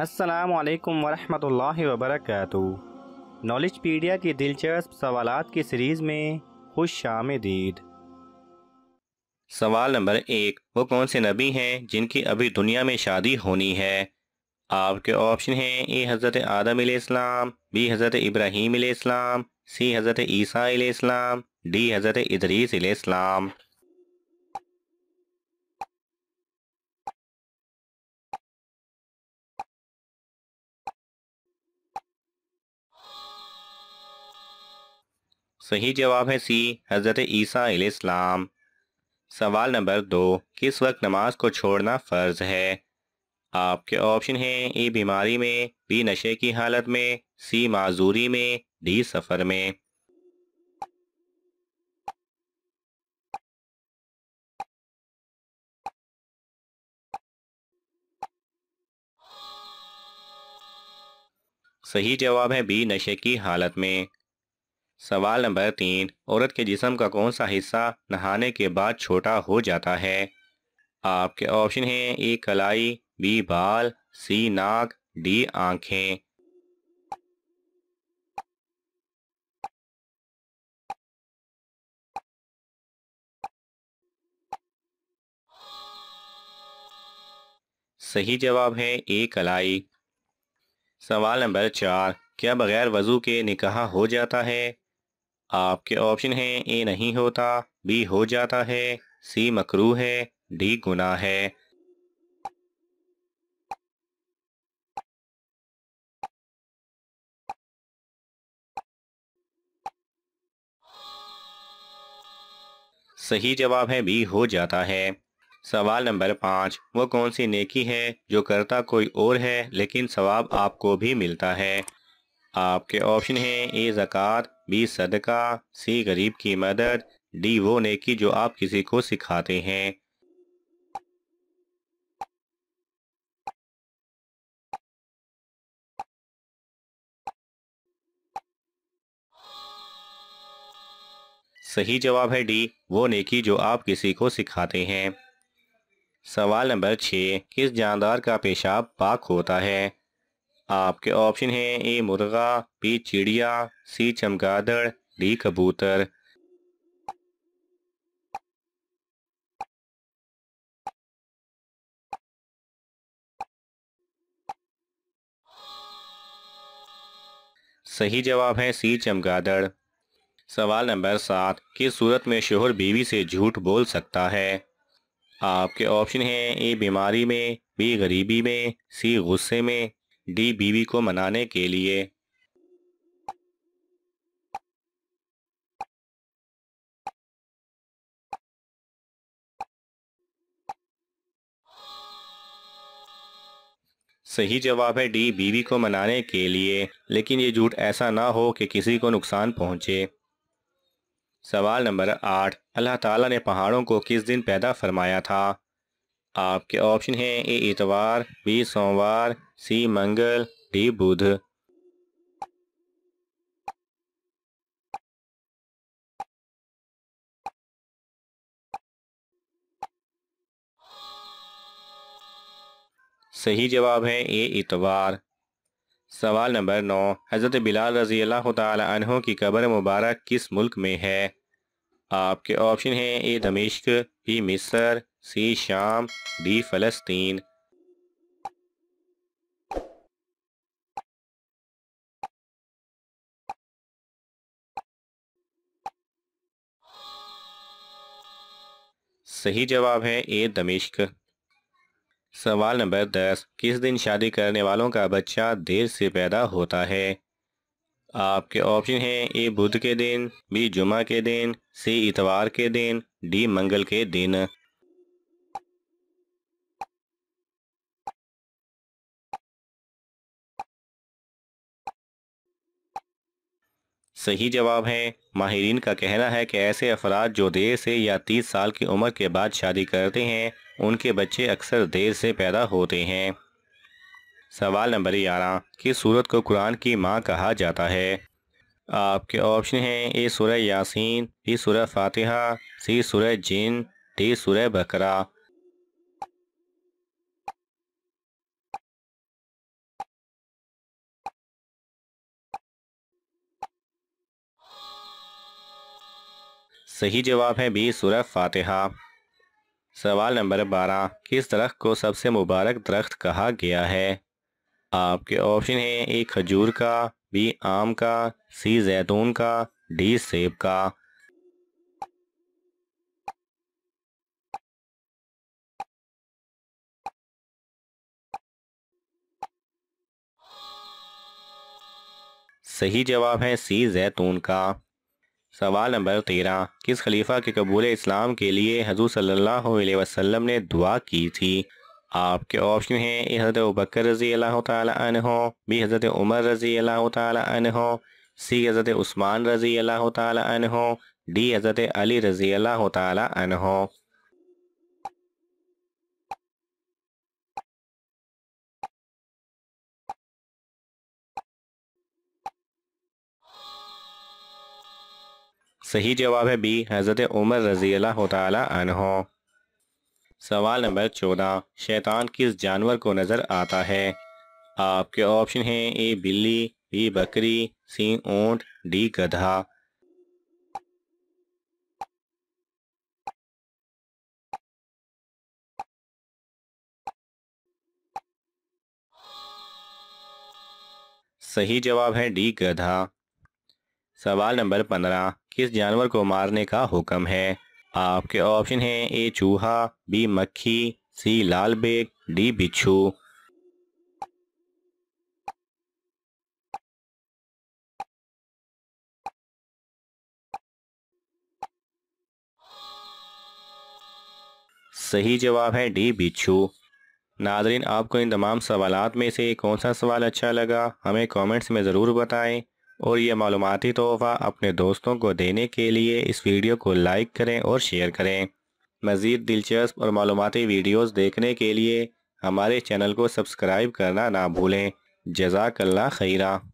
असलकम वरहमल वबरक नॉलेज पीडिया की दिलचस्प सवाल की सीरीज़ में खुश आमदीद सवाल नंबर एक वो कौन से नबी हैं जिनकी अभी दुनिया में शादी होनी है आपके ऑप्शन हैं ए हज़रत आदम इस्लाम बी हज़रत इब्राहीम सी हज़रत ईसा इस्लाम डी हज़रत इदरीसम सही जवाब है सी हज़रत ईसा इस्लाम सवाल नंबर दो किस वक्त नमाज को छोड़ना फ़र्ज है आपके ऑप्शन हैं ए बीमारी में बी नशे की हालत में सी माजूरी में डी सफ़र में सही जवाब है बी नशे की हालत में सवाल नंबर तीन औरत के जिसम का कौन सा हिस्सा नहाने के बाद छोटा हो जाता है आपके ऑप्शन हैं ए कलाई बी बाल सी नाक डी आंखें सही जवाब है ए कलाई सवाल नंबर चार क्या बगैर वजू के निकाह हो जाता है आपके ऑप्शन है ए नहीं होता बी हो जाता है सी मकरू है डी गुना है सही जवाब है बी हो जाता है सवाल नंबर पाँच वो कौन सी नेकी है जो करता कोई और है लेकिन सवाब आपको भी मिलता है आपके ऑप्शन हैं ए जक़ात बी सदका सी गरीब की मदद डी वो नेकी जो आप किसी को सिखाते हैं सही जवाब है डी वो नेकी जो आप किसी को सिखाते हैं सवाल नंबर छह किस जानदार का पेशाब पाक होता है आपके ऑप्शन हैं ए मुर्गा बी चिड़िया सी चमगादड़ डी कबूतर सही जवाब है सी चमगादड़ सवाल नंबर सात किस सूरत में शोहर बीवी से झूठ बोल सकता है आपके ऑप्शन हैं ए बीमारी में बी गरीबी में सी गुस्से में डी बीवी को मनाने के लिए सही जवाब है डी बीवी को मनाने के लिए लेकिन ये झूठ ऐसा ना हो कि किसी को नुकसान पहुंचे सवाल नंबर आठ अल्लाह ताला ने पहाड़ों को किस दिन पैदा फरमाया था आपके ऑप्शन हैं ए इतवार बी सोमवार सी मंगल डी बुध सही जवाब है ए इतवार सवाल नंबर नौ हज़रत बिलाल रजी अल्लाह तहों की कब्र मुबारक किस मुल्क में है आपके ऑप्शन हैं ए दमिश्क बी मिस्र सी शाम डी फलस्तीन सही जवाब है ए दमिश्क सवाल नंबर दस किस दिन शादी करने वालों का बच्चा देर से पैदा होता है आपके ऑप्शन हैं ए बुध के दिन बी जुमा के दिन सी इतवार के दिन डी मंगल के दिन सही जवाब है माहरीन का कहना है कि ऐसे अफराद जो देर से या तीस साल की उम्र के बाद शादी करते हैं उनके बच्चे अक्सर देर से पैदा होते हैं सवाल नंबर ग्यारह किस सूरत को कुरान की माँ कहा जाता है आपके ऑप्शन हैं ए सुरह यासीन बी सुरह फातिहा सी सुरह जिन डी सुरह बकरा सही जवाब है बी सूरह फातिहा सवाल नंबर बारह किस दरख्त को सबसे मुबारक दरख्त कहा गया है आपके ऑप्शन है ए खजूर का बी आम का सी जैतून का डी सेब का सही जवाब है सी जैतून का सवाल नंबर तेरह किस खलीफा के कबूल इस्लाम के लिए हजू सल्लाम ने दुआ की थी आपके ऑप्शन हैं ए हज़रत बकर रज़ी अल्लाह हो बी हज़रत उमर रज़ी अल्लाह हो सी हज़रत उस्मान रज़ी अल्लाह हो डी हज़रत अली रज़ी अल्लाह हो सही जवाब है बी हज़रत उमर रजी अल्लाह सवाल नंबर चौदह शैतान किस जानवर को नज़र आता है आपके ऑप्शन हैं ए बिल्ली बी बकरी सी ऊंट डी गधा सही जवाब है डी गधा सवाल नंबर पंद्रह किस जानवर को मारने का हुक्म है आपके ऑप्शन हैं ए चूहा बी मक्खी सी लाल बेग डी बिच्छू सही जवाब है डी बिच्छू नाजरीन आपको इन तमाम सवालात में से कौन सा सवाल अच्छा लगा हमें कमेंट्स में ज़रूर बताएं और ये मालूमती तोहफ़ा अपने दोस्तों को देने के लिए इस वीडियो को लाइक करें और शेयर करें मज़ीद दिलचस्प और मालूमती वीडियोस देखने के लिए हमारे चैनल को सब्सक्राइब करना ना भूलें जजाकल्ला खैरा